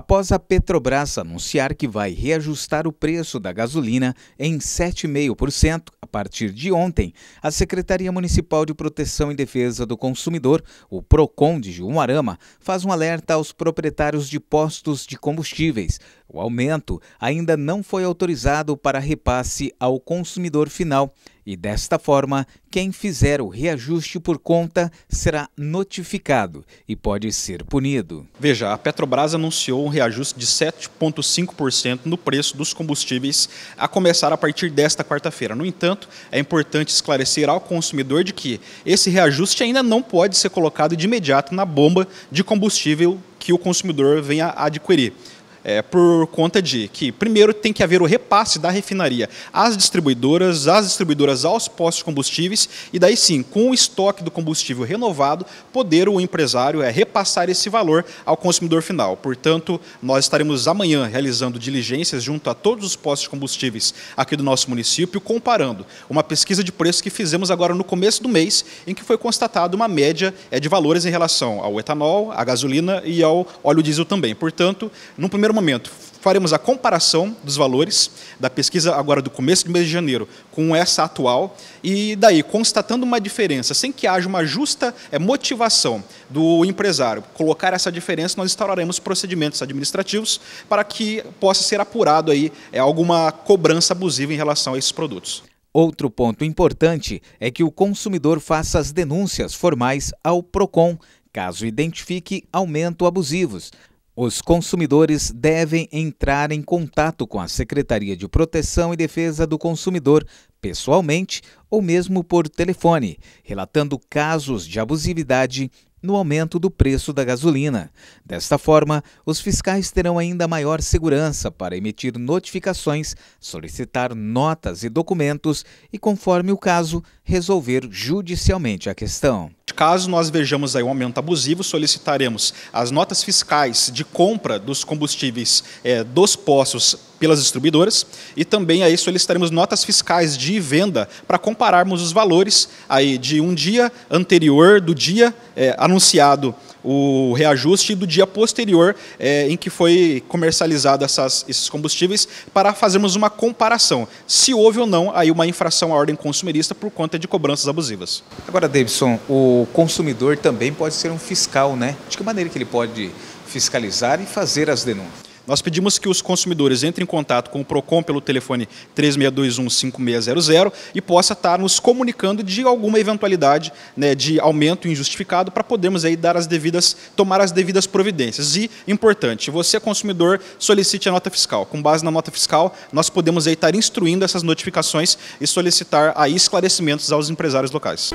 Após a Petrobras anunciar que vai reajustar o preço da gasolina em 7,5% a partir de ontem, a Secretaria Municipal de Proteção e Defesa do Consumidor, o PROCON de Jumarama, faz um alerta aos proprietários de postos de combustíveis o aumento ainda não foi autorizado para repasse ao consumidor final e, desta forma, quem fizer o reajuste por conta será notificado e pode ser punido. Veja, a Petrobras anunciou um reajuste de 7,5% no preço dos combustíveis a começar a partir desta quarta-feira. No entanto, é importante esclarecer ao consumidor de que esse reajuste ainda não pode ser colocado de imediato na bomba de combustível que o consumidor venha adquirir. É, por conta de que, primeiro, tem que haver o repasse da refinaria às distribuidoras, às distribuidoras aos postos de combustíveis, e daí sim, com o estoque do combustível renovado, poder o empresário é, repassar esse valor ao consumidor final. Portanto, nós estaremos amanhã realizando diligências junto a todos os postos de combustíveis aqui do nosso município, comparando uma pesquisa de preço que fizemos agora no começo do mês, em que foi constatada uma média é, de valores em relação ao etanol, à gasolina e ao óleo diesel também. Portanto, no primeiro momento, faremos a comparação dos valores da pesquisa agora do começo do mês de janeiro com essa atual e daí constatando uma diferença, sem que haja uma justa eh, motivação do empresário colocar essa diferença, nós instauraremos procedimentos administrativos para que possa ser apurado aí eh, alguma cobrança abusiva em relação a esses produtos. Outro ponto importante é que o consumidor faça as denúncias formais ao Procon, caso identifique aumento abusivos. Os consumidores devem entrar em contato com a Secretaria de Proteção e Defesa do Consumidor pessoalmente ou mesmo por telefone, relatando casos de abusividade no aumento do preço da gasolina. Desta forma, os fiscais terão ainda maior segurança para emitir notificações, solicitar notas e documentos e, conforme o caso, resolver judicialmente a questão. Caso nós vejamos aí um aumento abusivo, solicitaremos as notas fiscais de compra dos combustíveis é, dos postos pelas distribuidoras e também aí solicitaremos notas fiscais de venda para compararmos os valores aí de um dia anterior do dia é, anunciado o reajuste do dia posterior é, em que foi comercializado essas, esses combustíveis para fazermos uma comparação se houve ou não aí uma infração à ordem consumerista por conta de cobranças abusivas. Agora, Davidson, o consumidor também pode ser um fiscal, né? De que maneira que ele pode fiscalizar e fazer as denúncias? Nós pedimos que os consumidores entrem em contato com o PROCON pelo telefone 3621-5600 e possa estar nos comunicando de alguma eventualidade né, de aumento injustificado para podermos aí dar as devidas, tomar as devidas providências. E, importante, você, é consumidor, solicite a nota fiscal. Com base na nota fiscal, nós podemos aí estar instruindo essas notificações e solicitar aí esclarecimentos aos empresários locais.